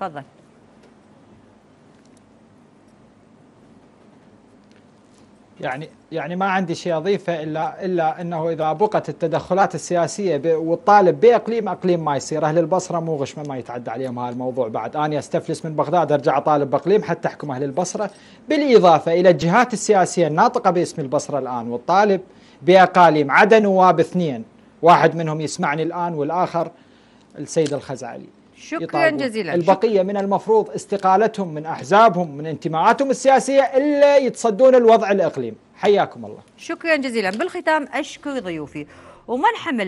تفضل يعني يعني ما عندي شيء اضيفه الا الا انه اذا بقت التدخلات السياسيه والطالب باقليم اقليم ما يصير اهل البصره مو غشمه ما يتعدى عليهم هذا الموضوع بعد انا استفلس من بغداد ارجع اطالب باقليم حتى احكم اهل البصره بالاضافه الى الجهات السياسيه الناطقه باسم البصره الان والطالب باقاليم عدا نواب اثنين واحد منهم يسمعني الان والاخر السيد الخزعلي شكرا جزيلا البقية شكرا. من المفروض استقالتهم من أحزابهم من انتماءاتهم السياسية إلا يتصدون الوضع الإقليم حياكم الله شكرا جزيلا بالختام أشكر ضيوفي ومن حمل